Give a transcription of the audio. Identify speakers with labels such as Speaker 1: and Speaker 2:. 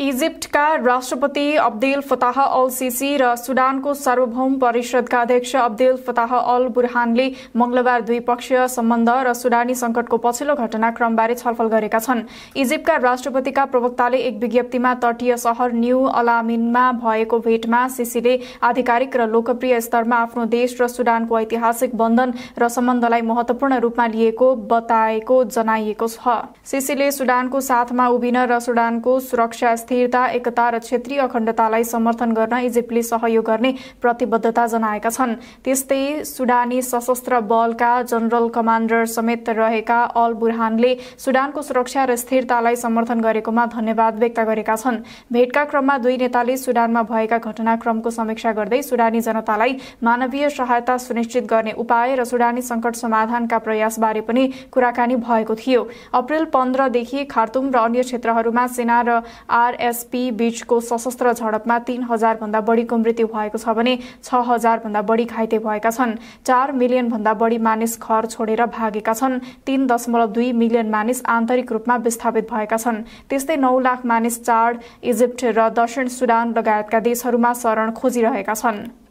Speaker 1: इजिप्टका राष्ट्रपति Abdel फताह al Sisi र सुडानको सार्वभौम परिषदका अध्यक्ष अब्देल फताह अल बुरहानले मंगलबार द्विपक्षीय सम्बन्ध र सुडानी संकटको पछिल्लो घटनाक्रमबारे छलफल गरेका छन् इजिप्टका राष्ट्रपतिका प्रवक्ताले एक विज्ञप्तिमा तटीय शहर न्यू अलामिनमा भएको भेटमा सिसीले आधिकारिक र लोकप्रिय स्तरमा आफ्नो देश र सुडानको ऐतिहासिक बन्धन र सम्बन्धलाई महत्वपूर्ण रूपमा लिएको बताएको जनाइएको छ सिसीले सुडानको साथमा उभिन र सुडानको सुरक्षा स्थिरता एकता र क्षेत्रीय अखण्डतालाई समर्थन गर्न इजिप्टले सहयोग गर्ने प्रतिबद्धता जनाएका छन् त्यस्तै सुडानी सशस्त्र बलका जनरल कमान्डर समेत रहेका अल बुरहानले सुडानको सुरक्षा र स्थिरतालाई समर्थन गरेकोमा धन्यवाद व्यक्त गरेका छन् भेटका क्रममा दुई नेताले सुडानमा भएका घटनाक्रमको समीक्षा गर्दै सुडानी जनतालाई मानवीय सहायता सुनिश्चित गर्ने उपाय र सुडानी संकट समाधानका प्रयासबारे पनि कुराकानी भएको थियो अप्रेल पन्ध्रदेखि खार्तुम र अन्य क्षेत्रहरूमा सेना र आर आरएसपी बीचको सशस्त्र झडपमा तीन हजारभन्दा बढीको मृत्यु भएको छ भने छ भन्दा बढी घाइते भएका छन् चार भन्दा बढी मानिस घर छोडेर भागेका छन् तीन दशमलव दुई मिलियन मानिस आन्तरिक रूपमा विस्थापित भएका छन् त्यस्तै नौ लाख मानिस चाड इजिप्ट र दक्षिण सुडान लगायतका देशहरूमा शरण खोजिरहेका छन्